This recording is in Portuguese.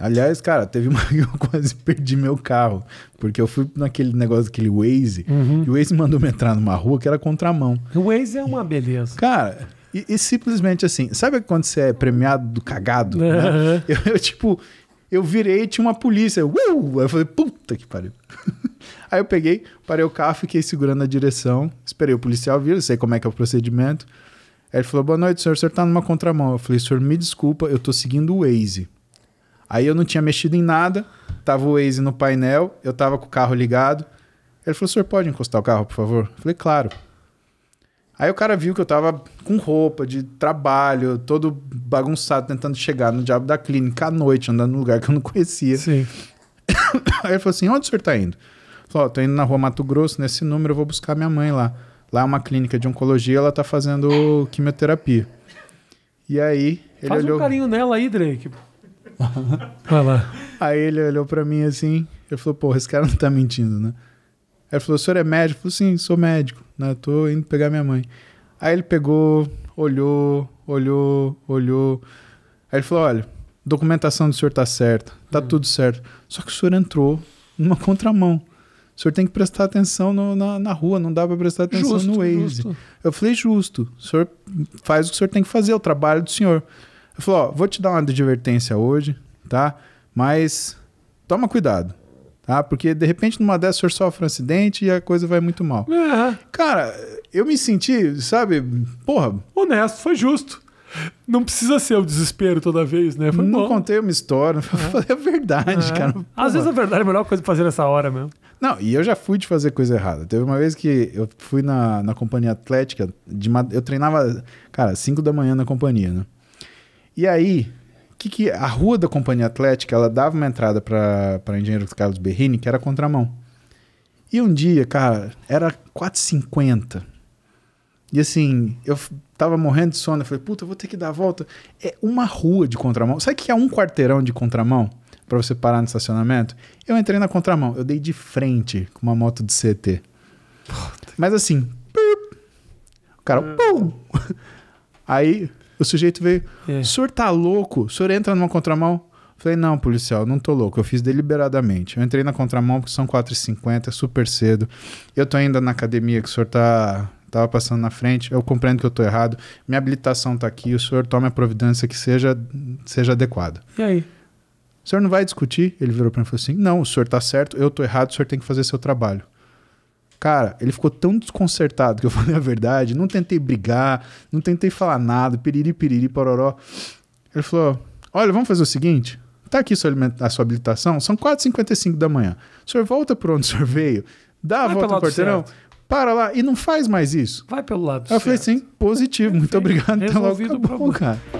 Aliás, cara, teve uma que eu quase perdi meu carro, porque eu fui naquele negócio aquele Waze, uhum. e o Waze mandou me entrar numa rua que era contramão. O Waze é uma beleza. Cara, e, e simplesmente assim, sabe quando você é premiado do cagado? Uhum. Eu, eu, tipo, eu virei e tinha uma polícia. Uh! Aí eu falei, puta que pariu. Aí eu peguei, parei o carro, fiquei segurando a direção, esperei o policial vir, sei como é que é o procedimento. Aí ele falou, boa noite, senhor, o senhor tá numa contramão. Eu falei, senhor, me desculpa, eu tô seguindo o Waze. Aí eu não tinha mexido em nada, tava o Waze no painel, eu tava com o carro ligado. Ele falou: senhor pode encostar o carro, por favor? Eu falei: claro. Aí o cara viu que eu tava com roupa de trabalho, todo bagunçado, tentando chegar no diabo da clínica à noite, andando num lugar que eu não conhecia. Sim. Aí ele falou assim: onde o senhor tá indo? Eu falei: oh, tô indo na rua Mato Grosso, nesse número eu vou buscar minha mãe lá. Lá é uma clínica de oncologia, ela tá fazendo quimioterapia. E aí, ele Faz olhou... um carinho nela aí, Drake. Vai lá. Aí ele olhou para mim assim, eu falou, porra, esse cara não tá mentindo, né? ele falou, o senhor é médico? Eu falei, sim, sou médico, né? Tô indo pegar minha mãe. Aí ele pegou, olhou, olhou, olhou. Aí ele falou, olha, documentação do senhor tá certa, tá hum. tudo certo. Só que o senhor entrou numa contramão. O senhor tem que prestar atenção no, na, na, rua, não dá para prestar atenção justo, no Waze. Justo. Eu falei, justo. O senhor faz o que o senhor tem que fazer, é o trabalho do senhor. Ele falou: Ó, vou te dar uma advertência hoje, tá? Mas toma cuidado. Tá? Porque de repente numa dessas o senhor sofre um acidente e a coisa vai muito mal. É. Cara, eu me senti, sabe, porra. Honesto, foi justo. Não precisa ser o desespero toda vez, né? Foi não bom. contei uma história, é. falei é. a verdade, é. cara. Porra. Às vezes a verdade é a melhor coisa pra fazer nessa hora mesmo. Não, e eu já fui de fazer coisa errada. Teve uma vez que eu fui na, na companhia atlética, de, eu treinava, cara, 5 da manhã na companhia, né? E aí, que, que a rua da Companhia Atlética ela dava uma entrada para engenheiro Carlos Berrini, que era contramão. E um dia, cara, era 4 h E assim, eu tava morrendo de sono. Eu falei, puta, eu vou ter que dar a volta. É uma rua de contramão. Sabe que é um quarteirão de contramão para você parar no estacionamento? Eu entrei na contramão. Eu dei de frente com uma moto de CT. Puta. Mas assim, o cara, pum. Aí o sujeito veio, é. o senhor tá louco? O senhor entra numa contramão? Falei, não, policial, não tô louco, eu fiz deliberadamente. Eu entrei na contramão porque são 4h50, é super cedo. Eu tô ainda na academia que o senhor tá tava passando na frente, eu compreendo que eu tô errado, minha habilitação tá aqui, o senhor tome a providência que seja, seja adequada. E aí? O senhor não vai discutir? Ele virou para mim e falou assim: não, o senhor tá certo, eu tô errado, o senhor tem que fazer seu trabalho. Cara, ele ficou tão desconcertado que eu falei a verdade, não tentei brigar, não tentei falar nada, piriri, piriri, pororó. Ele falou: Olha, vamos fazer o seguinte. Tá aqui sua a sua habilitação, são 4h55 da manhã. O senhor volta por onde o senhor veio, dá a volta no porteirão, certo para lá e não faz mais isso. Vai pelo lado eu certo. falei assim, positivo, muito obrigado. Até logo, acabou, cara.